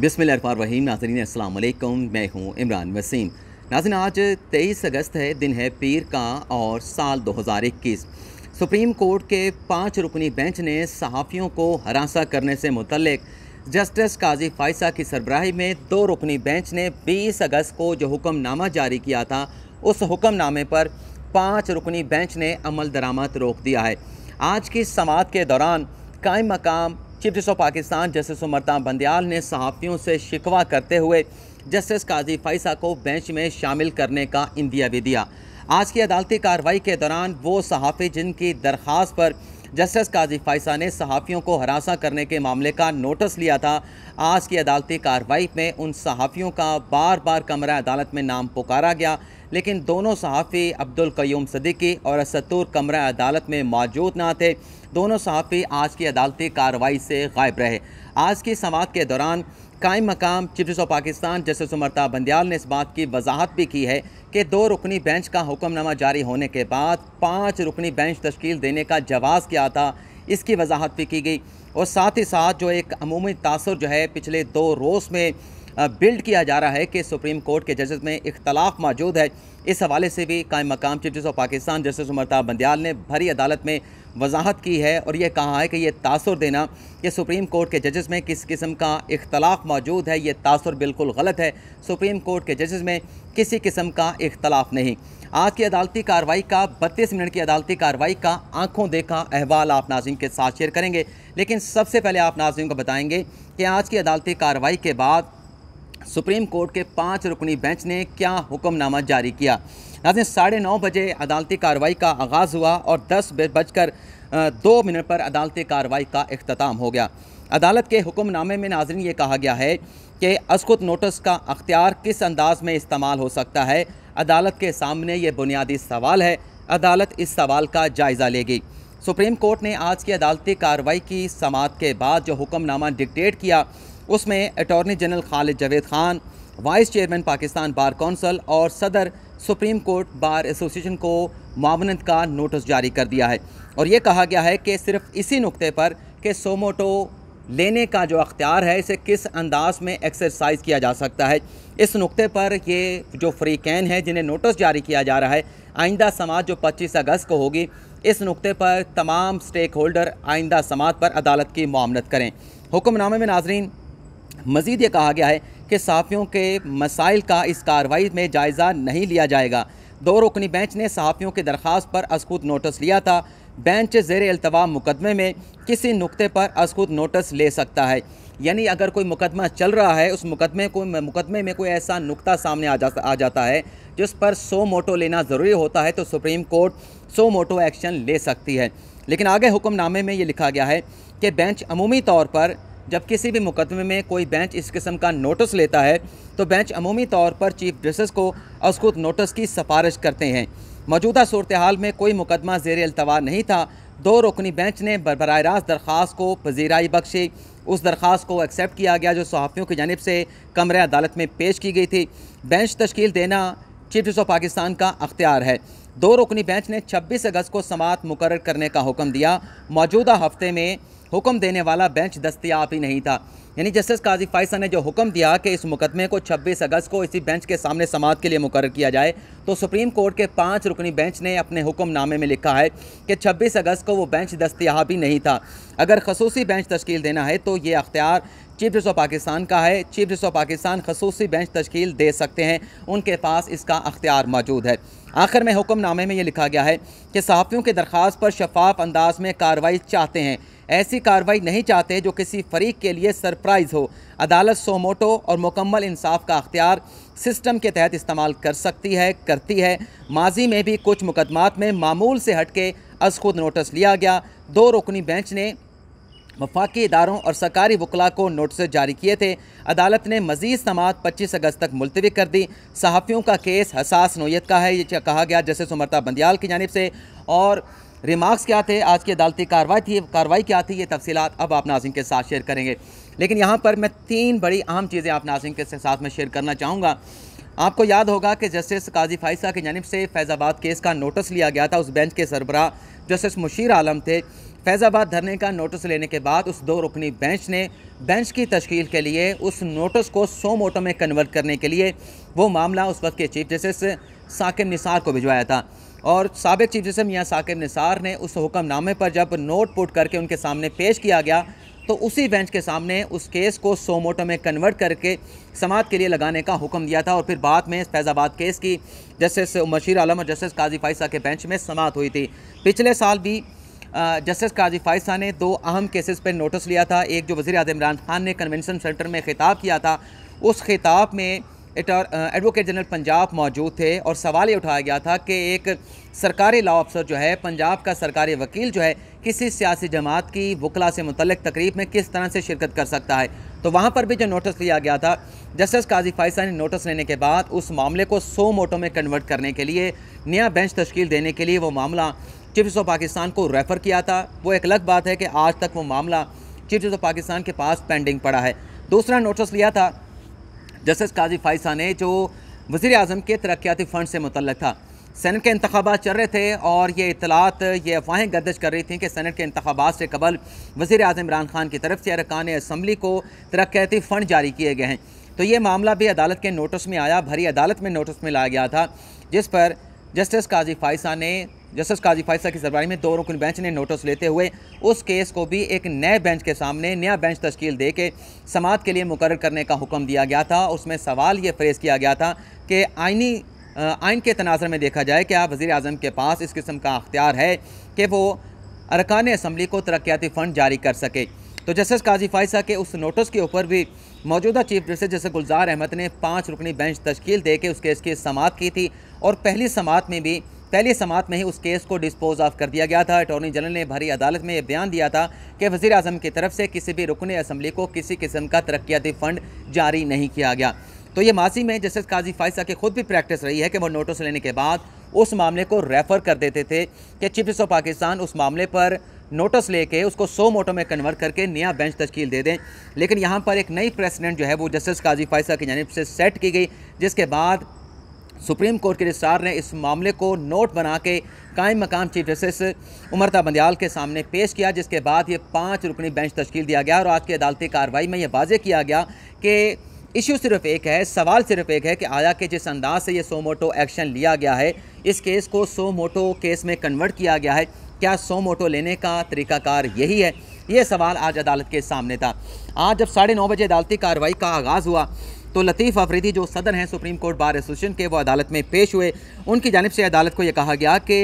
बिसमिल रहीम नाजरीन असलकम मैं हूँ इमरान वसीम नाजिन आज 23 अगस्त है दिन है पीर का और साल 2021 सुप्रीम कोर्ट के पाँच रुकनी बेंच ने सहाफ़ियों को हरासा करने से मुतलक जस्टिस काजी फ़ाइसा की सरबराही में दो रुकनी बेंच ने 20 अगस्त को जो हुक्मनामा जारी किया था उस हुक्मनामे पर पाँच रुकनी बेंच ने अमल दरामद रोक दिया है आज की समात के दौरान कायम मकाम chief justice of Pakistan justice Umar Ata Bandial ने सहाफ़ियों से शिकवा करते हुए जस्टिस काजी फ़ैसा को बेंच में शामिल करने का इंदिया भी दिया आज की अदालती कार्रवाई के दौरान वो सहाफ़ी जिनकी दरख्वास्त पर जस्टिस काजी फ़ैसा ने सहाफ़ियों को हरासा करने के मामले का नोटिस लिया था आज की अदालती कार्रवाई में उन सहाफ़ियों का बार बार कमरा अदालत में नाम पुकारा गया लेकिन दोनों सहाफ़ी अब्दुल क्यूम सदीकी और सतूर कमरा अदालत में मौजूद ना थे दोनों सहाफ़ी आज की अदालती कार्रवाई से गायब रहे आज की समात के दौरान कायम मकाम chief justice of Pakistan justice Umar Ata Bandial ने इस बात की वजाहत भी की है कि दो रुकनी बेंच का हुक्मनामा जारी होने के बाद पाँच रुकनी बेंच तश्कील देने का जवाज़ क्या था इसकी वजाहत भी की गई और साथ ही साथ जो एक अमूमी तासर जो है पिछले दो रोज़ में बिल्ड किया जा रहा है कि सुप्रीम कोर्ट के जजेस में इख्तलाफ मौजूद है इस हवाले से भी कायम मकाम chief justice of Pakistan justice Umar Ata Bandial ने भरी अदालत में वजाहत की है और यह कहा है कि यह तासर देना कि सुप्रीम कोर्ट के जजेस में किस किस्म का इख्तलाफ मौजूद है यह तासर बिल्कुल गलत है सुप्रीम कोर्ट के जजेस में किसी किस्म का इख्तलाफ नहीं आज की अदालती कार्रवाई का बत्तीस मिनट की अदालती कार्रवाई का आंखों देखा अहवाल आप नाजिम के साथ शेयर करेंगे लेकिन सबसे पहले आप नाजिम को बताएंगे कि आज की अदालती कार्रवाई के बाद सुप्रीम कोर्ट के पाँच रुकनी बेंच ने क्या हुक्मनामा जारी किया नाजन साढ़े नौ बजे अदालती कार्रवाई का आगाज़ हुआ और दस बजकर दो मिनट पर अदालती कार्रवाई का अख्ताम हो गया अदालत के हुक्मनामे में नाजरन ये कहा गया है कि असखुद नोटिस का अख्तियार किस अंदाज में इस्तेमाल हो सकता है अदालत के सामने ये बुनियादी सवाल है अदालत इस सवाल का जायज़ा लेगी सुप्रीम कोर्ट ने आज की अदालती कार्रवाई की समात के बाद जो हुक्मनामा डिक्टेट किया उसमें attorney general Khalid Javed Khan vice chairman Pakistan bar council और सदर सुप्रीम कोर्ट बार एसोसिएशन को मामनत का नोटिस जारी कर दिया है और ये कहा गया है कि सिर्फ इसी नुक्ते पर कि सोमोटो लेने का जो अख्तियार है इसे किस अंदाज में एक्सरसाइज किया जा सकता है इस नुक्ते पर ये जो फ्री कैन है जिन्हें नोटिस जारी किया जा रहा है आइंदा समाज जो 25 अगस्त को होगी इस नुक्ते पर तमाम स्टेक होल्डर आइंदा समाज पर अदालत की मामनत करें हुक्मनामे में नाजरीन मज़ीद ये कहा गया है कि सहाफ़ियों के मसाइल का इस कार्रवाई में जायज़ा नहीं लिया जाएगा दो रुकनी बेंच ने सहाफ़ियों की दरख्वास्त पर असखुद नोटिस लिया था बेंच जेर अल्तवा मुकदमे में किसी नुक्ते पर असखुद नोटिस ले सकता है यानी अगर कोई मुकदमा चल रहा है उस मुकदमे को मुकदमे में कोई ऐसा नुकता सामने आ जा आ जाता है जिस पर सो मोटो लेना ज़रूरी होता है तो supreme court suo motu action ले सकती है लेकिन आगे हुक्मनामे में ये लिखा गया है कि बेंच अमूमी तौर पर जब किसी भी मुकदमे में कोई बेंच इस किस्म का नोटिस लेता है तो बेंच अमूमी तौर पर चीफ जस्टिस को अस्खुद नोटिस की सिफारिश करते हैं मौजूदा सूरत हाल में कोई मुकदमा जेर अल्तवा नहीं था दो रुकनी बेंच ने बरबर रास्त दरख्वास्त को पजीराई बख्शी उस दरख्वास्त को एक्सेप्ट किया गया जो सहाफ़ियों की जानब से कमरे अदालत में पेश की गई थी बेंच तश्कील देना चीफ जस्टिस ऑफ पाकिस्तान का अख्तियार है दो रुकनी बेंच ने 26 अगस्त को समात मुकर करने का हुक्म दिया मौजूदा हफ्ते में हुक्म देने वाला बेंच दस्तियाब ही नहीं था यानी जस्टिस काजी फ़ाइसा ने जो हुक्म दिया कि इस मुकदमे को 26 अगस्त को इसी बेंच के सामने समात के लिए मुकर किया जाए तो सुप्रीम कोर्ट के पाँच रुकनी बेंच ने अपने हुक्मनामे में लिखा है कि छब्बीस अगस्त को वो बेंच दस्तियाबी नहीं था अगर खसूसी बेंच तश्कील देना है तो ये अख्तियार चीफ जस्टिस ऑफ पाकिस्तान का है चीफ जस्टिस ऑफ पाकिस्तान खसूसी बेंच तश्कील दे सकते हैं उनके पास इसका अख्तियार मौजूद है आखिर में हुक्मनामे में ये लिखा गया है कि सहाफ़ियों के दरख्वास्त पर शफाफ अंदाज में कार्रवाई चाहते हैं ऐसी कार्रवाई नहीं चाहते जो किसी फरीक के लिए सरप्राइज़ हो अदालत सोमोटो और मुकम्मल इंसाफ का अख्तियार सिस्टम के तहत इस्तेमाल कर सकती है करती है माजी में भी कुछ मुकदमात में मामूल से हट के अजखुद नोटिस लिया गया दो रुकनी बेंच ने वफाकी इदारों और सरकारी वकला को नोटिस जारी किए थे अदालत ने मजीद समात 25 अगस्त तक मुलतवी कर दी सहाफ़ियों का केस हसास नोयत का है ये कहा गया जस्टिस उमरता बंदियाल की जानब से और रिमार्क्स क्या थे आज की अदालती कार्रवाई थी कार्रवाई क्या थी ये तफसीत अब आप नाजिम के साथ शेयर करेंगे लेकिन यहाँ पर मैं तीन बड़ी अहम चीज़ें आप नाजिम के साथ में शेयर करना चाहूँगा आपको याद होगा कि जस्टिस काजी फाइसा की जानब से फैज़ाबाद केस का नोटिस लिया गया था उस बेंच के सरबरा जस्टिस मुशीर आलम थे फैज़ाबाद धरने का नोटिस लेने के बाद उस दो रुकनी बेंच ने बेंच की तश्कील के लिए उस नोटिस को सो मोटो में कन्वर्ट करने के लिए वो मामला उस वक्त के चीफ जस्टिस साकिब निसार को भिजवाया था और सबक चीफ जस्टिस मियाँ साकिब निसार ने उस हुक्मनामे पर जब नोट पुट करके उनके सामने पेश किया गया तो उसी बेंच के सामने उस केस को सोमोटो में कन्वर्ट करके समात के लिए लगाने का हुक्म दिया था और फिर बाद में फैज़ाबाद केस की जस्टिस मशीर आलम और जस्टिस काजी फाइसा के बेंच में समात हुई थी पिछले साल भी जस्टिस काजी फाइसा ने दो अहम केसेस पर नोटिस लिया था एक जो वज़ी अजम इमरान खान ने कन्वेंशन सेंटर में खिताब किया था उस खिताब में एडवोकेट जनरल पंजाब मौजूद थे और सवाल ये उठाया गया था कि एक सरकारी लॉ अफसर जो है पंजाब का सरकारी वकील जो है किसी सियासी जमात की वकला से मुतलक तकरीब में किस तरह से शिरकत कर सकता है तो वहाँ पर भी जो नोटिस लिया गया था जस्टिस काजी फाइसा ने नोटिस लेने के बाद उस मामले को सो मोटो में कन्वर्ट करने के लिए नया बेंच तश्कील देने के लिए वो मामला चीफ जस्टिस ऑफ पाकिस्तान को रेफ़र किया था वो एक अलग बात है कि आज तक वो मामला चीफ जस्टिस ऑफ पाकिस्तान के पास पेंडिंग पड़ा है दूसरा नोटिस लिया था जस्टिस काजी फाइसा ने जो वज़ी अजम के तरक्याती फ़ंड से मुतल था सैनट के इंतबात चल रहे थे और ये इतलात ये अफवाहें गर्दश कर रही थी कि सैनट के इंतबात से कबल वज़ी अजम इमरान खान की तरफ से अरकान असम्बली को तरक्याती फ़ंड जारी किए गए हैं तो ये मामला भी अदालत के नोटिस में आया भरी अदालत में नोटिस में लाया गया था जिस पर जस्टिस काजी फाइसा ने जस्टिस काजी फैसल की सरबराही में दो रुकन बेंच ने नोटिस लेते हुए उस केस को भी एक नए बेंच के सामने नया बेंच तश्कील दे के समात के लिए मुकर करने का हुक्म दिया गया था उसमें सवाल ये फ्रेज किया गया था कि आइनी आइन के तनाजर में देखा जाए कि आप वज़ी अजम के पास इस किस्म का अख्तियार है कि वो अरकान असम्बली को तरक्याती फ़ंड जारी कर सके तो जस्टिस काजी फाइसा के उस नोटिस के ऊपर भी मौजूदा चीफ जस्टिस जैसे गुलजार अहमद ने पाँच रुकनी बेंच तश्कील दे के उस केस की समात की थी और पहली समात में भी पहली समात में ही उस केस को डिस्पोज ऑफ कर दिया गया था अटॉर्नी जनरल ने भरी अदालत में यह बयान दिया था कि वजी अजम की तरफ से किसी भी रुकन असम्बली को किसी किस्म का तरक्याती फ़ंड जारी नहीं किया गया तो ये मासी में जस्टिस काजी फाइसा की खुद भी प्रैक्टिस रही है कि वो नोटिस लेने के बाद उस मामले को रेफ़र कर देते थे कि चीफ जस्टिस ऑफ पाकिस्तान उस मामले पर नोटिस लेके उसको सौ मोटो में कन्वर्ट करके नया बेंच तश्कील दे दें लेकिन यहाँ पर एक नई प्रेसिडेंट जो है वो जस्टिस काजी फाइसा की जानब से सेट की गई जिसके बाद सुप्रीम कोर्ट के रजिस्ट्रार ने इस मामले को नोट बना के कायम मकाम चीफ जस्टिस उमरता बंदयाल के सामने पेश किया जिसके बाद ये पाँच रुकनी बेंच तश्कील दिया गया और आज की अदालती कार्रवाई में यह वाजे किया गया कि इशू सिर्फ एक है सवाल सिर्फ एक है कि आया के जिस अंदाज से ये सोमोटो एक्शन लिया गया है इस केस को सोमोटो केस में कन्वर्ट किया गया है क्या सोमोटो लेने का तरीकाकार यही है ये सवाल आज अदालत के सामने था आज जब साढ़े नौ बजे अदालती कार्रवाई का आगाज़ हुआ तो लतीफ़ अफरीदी जो सदर हैं सुप्रीम कोर्ट बार एसोसिएशन के वो अदालत में पेश हुए उनकी जानब से अदालत को यह कहा गया कि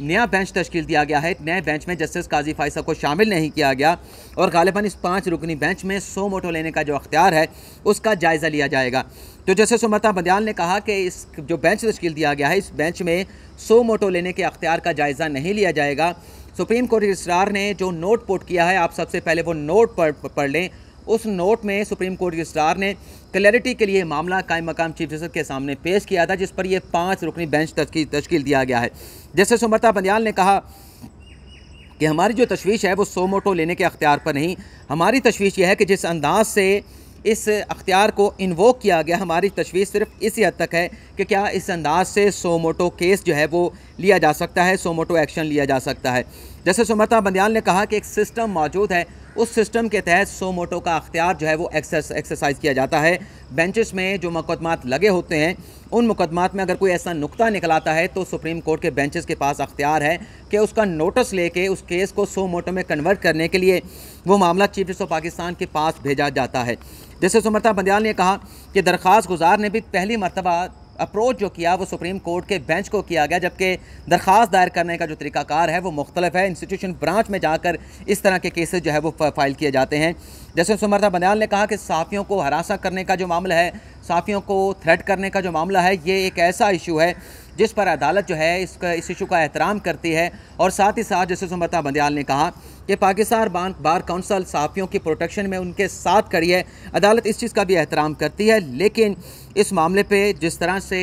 नया बेंच तश्कील दिया गया है नए बेंच में जस्टिस काजी फाइसा को शामिल नहीं किया गया और गालिबा इस पाँच रुकनी बेंच में सौ मोटो लेने का जो अख्तियार है उसका जायज़ा लिया जाएगा तो जस्टिस उमरता बंदयाल ने कहा कि इस जो बेंच तश्कील दिया गया है इस बेंच में सौ मोटो लेने के अख्तियार का जायज़ा नहीं लिया जाएगा सुप्रीम कोर्ट रजिस्ट्रार ने जो नोट पोट किया है आप सबसे पहले वो नोट पढ़ पढ़ लें उस नोट में सुप्रीम कोर्ट रजिस्ट्रार ने क्लैरिटी के लिए मामला कायम मकाम चीफ जस्टिस के सामने पेश किया था जिस पर यह पाँच रुकनी बेंच तश्कील दिया गया है जस्टिस उमरता बंदयाल ने कहा कि हमारी जो तशवीश है वो सो मोटो लेने के अख्तियार पर नहीं हमारी तशवीश यह है कि जिस अंदाज से इस अख्तियार को इन्वोक किया गया हमारी तशवीश सिर्फ इसी हद तक है कि क्या इस अंदाज से सोमोटो केस जो है वो लिया जा सकता है सोमोटो एक्शन लिया जा सकता है जैसे सुमरता बंदयाल ने कहा कि एक सिस्टम मौजूद है उस सिस्टम के तहत सो मोटो का अख्तियार जो है वो एक्सरसाइज किया जाता है बेंचेस में जो मुकदमात लगे होते हैं उन मुकदमात में अगर कोई ऐसा नुकता निकलाता है तो सुप्रीम कोर्ट के बेंचेस के पास अख्तियार है कि उसका नोटिस लेके उस केस को सो मोटो में कन्वर्ट करने के लिए वो मामला चीफ जस्टिस ऑफ पाकिस्तान के पास भेजा जाता है जैसे सुमरता बंदयाल ने कहा कि दरख्वास गुजार ने भी पहली मरतबा अप्रोच जो किया वो सुप्रीम कोर्ट के बेंच को किया गया जबकि दरख्वास्त दायर करने का जो तरीकाकार है वो मुख्तलिफ है इंस्टीट्यूशन ब्रांच में जाकर इस तरह के केसेज जो है वो फाइल किए जाते हैं जैसे सुमरता बनियाल ने कहा कि साफ़ियों को हरासा करने का जो मामला है साफ़ियों को थ्रेट करने का जो मामला है ये एक ऐसा इशू है जिस पर अदालत जो है इसका इस इशू का एहतराम करती है और साथ ही साथ जैसे उमरता बंदयाल ने कहा कि पाकिस्तान बार काउंसिल साफियों की प्रोटेक्शन में उनके साथ खड़ी है अदालत इस चीज़ का भी एहतराम करती है लेकिन इस मामले पर जिस तरह से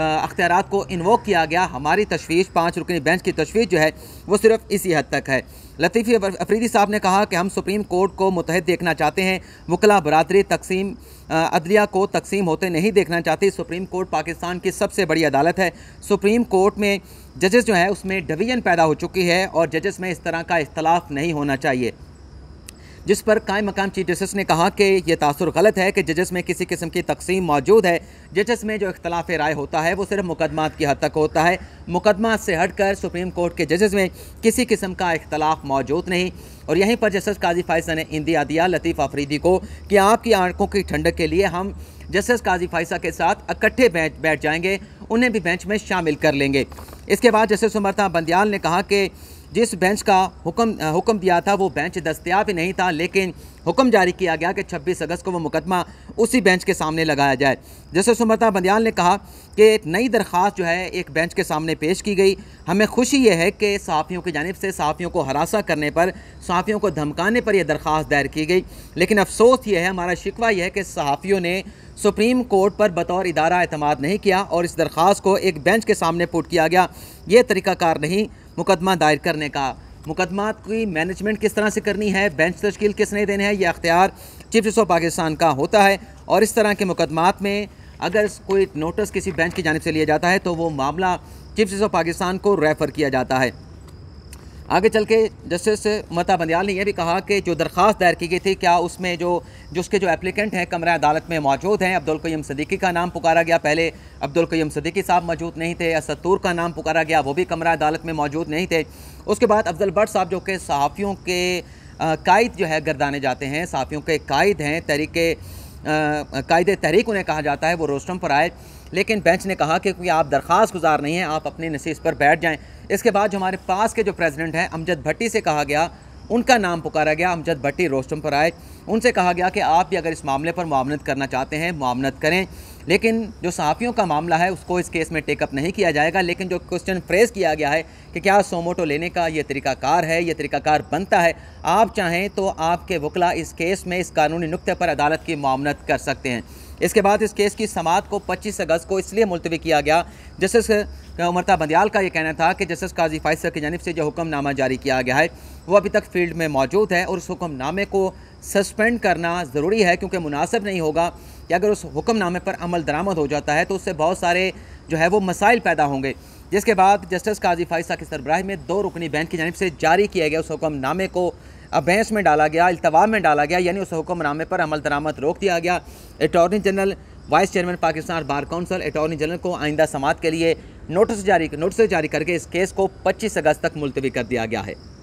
अख्तियार को इन्वोक किया गया हमारी तशवीश पाँच रुकनी बेंच की तशवीश जो है वो सिर्फ इसी हद तक है लतीफ़ी अफरीदी साहब ने कहा कि हम सुप्रीम कोर्ट को मुतहद देखना चाहते हैं वकला बरदरी तकसीम अदलिया को तकसीम होते नहीं देखना चाहती सुप्रीम कोर्ट पाकिस्तान की सबसे बड़ी अदालत है सुप्रीम कोर्ट में जजेस जो है उसमें डिवीज़न पैदा हो चुकी है और जजेस में इस तरह का इख्तलाफ नहीं होना चाहिए जिस पर कायम मकाम चीफ जस्टिस ने कहा कि यह तासर गलत है कि जजेस में किसी किस्म की तकसीम मौजूद है जजस में जो इख्तलाफ राय होता है वो सिर्फ मुकदमात की हद तक होता है मुकदमा से हट कर सुप्रीम कोर्ट के जजेस में किसी किस्म का इख्तलाफ मौजूद नहीं और यहीं पर जस्टिस काजी फायसा ने इंदिया दिया लतीफ़ आफरीदी को कि आपकी आंखों की ठंडक के लिए हम जस्टिस काजी फायसा के साथ इकट्ठे बेंच बैठ जाएंगे उन्हें भी बेंच में शामिल कर लेंगे इसके बाद जस्टिस उमरता बंदयाल ने कहा कि जिस बेंच का हुक्म हुक्म दिया था वो बेंच दस्तियाब ही नहीं था लेकिन हुक्म जारी किया गया कि 26 अगस्त को वो मुकदमा उसी बेंच के सामने लगाया जाए जैसे सुमरता बंदयाल ने कहा कि एक नई दरख्वास्त जो है एक बेंच के सामने पेश की गई हमें खुशी यह है कि सहाफ़ियों की जानब से सहाफ़ियों को हरासा करने पर सहाफ़ियों को धमकाने पर यह दरख्वास्त दायर की गई लेकिन अफसोस यह है हमारा शिकवा यह है कि सहाफ़ियों ने सुप्रीम कोर्ट पर बतौर इदारा अतमाद नहीं किया और इस दरख्वास्त को एक बेंच के सामने पुट किया गया ये तरीक़ाकार नहीं मुकदमा दायर करने का मुकदमा की मैनेजमेंट किस तरह से करनी है बेंच किस किसने देने हैं यह अख्तियार चीफ जस्टिस ऑफ पाकिस्तान का होता है और इस तरह के मुकदमात में अगर कोई नोटिस किसी बेंच की जानब से लिया जाता है तो वो मामला चीफ जस्टिस ऑफ पाकिस्तान को रेफ़र किया जाता है आगे चल के जस्टिस मता बंदयाल ने यह भी कहा कि जो दरख्वास्त दायर की गई थी क्या उसमें जो जो उसके जो एप्लीकेंट हैं कमरा अदालत में मौजूद हैं अब्दुल कयम सदीकी का नाम पुकारा गया पहले अब्दुल कयम सदीकी साहब मौजूद नहीं थे असतूर का नाम पुकारा गया वो भी कमरा अदालत में मौजूद नहीं थे उसके बाद अफजल भट्ट साहब जो कि सहाफ़ियों के कायद जो है गर्दाने जाते हैं सहाफ़ियों के कायद हैं तरीके कायद तहरीक उन्हें कहा जाता है वो रोस्टम पर आए लेकिन बेंच ने कहा कि कोई आप दरख्वास्त गुजार नहीं हैं आप अपने नसीस पर बैठ जाएँ इसके बाद जो हमारे पास के जो प्रेसिडेंट हैं अमजद भट्टी से कहा गया उनका नाम पुकारा गया अमजद भट्टी रोस्टम पर आए उनसे कहा गया कि आप भी अगर इस मामले पर मामनत करना चाहते हैं मामनत करें लेकिन जो सहाफ़ियों का मामला है उसको इस केस में टेकअप नहीं किया जाएगा लेकिन जो क्वेश्चन फ्रेज किया गया है कि क्या सोमोटो लेने का ये तरीकाकार है ये तरीकाकार बनता है आप चाहें तो आपके वकला इस केस में इस कानूनी नुकते पर अदालत की मामनत कर सकते हैं इसके बाद इस केस की समात को 25 अगस्त को इसलिए मुलतवी किया गया जस्टिस उमरता बंदियाल का ये कहना था कि जस्टिस काजी फाइसर की जानब से जो हुक्मनामा जारी किया गया है वो अभी तक फील्ड में मौजूद है और उस हुक्मनामे को सस्पेंड करना ज़रूरी है क्योंकि मुनासिब नहीं होगा कि अगर उस हुक्मनामे पर अमल दरामद हो जाता है तो उससे बहुत सारे जो है वो मसाइल पैदा होंगे जिसके बाद जस्टिस काजी फाइसा की सरबराह में दो रुकनी बैंक की जानब से जारी किया गया उस हुक्मनामे को अभैंस में डाला गया अल्तवा में डाला गया यानी उस हुक्मनामे पर अमल दरामद रोक दिया गया attorney general vice chairman Pakistan bar council attorney general को आइंदा समात के लिए नोटिस जारी नोटिस जारी करके इस केस को 25 अगस्त तक मुलतवी कर दिया गया है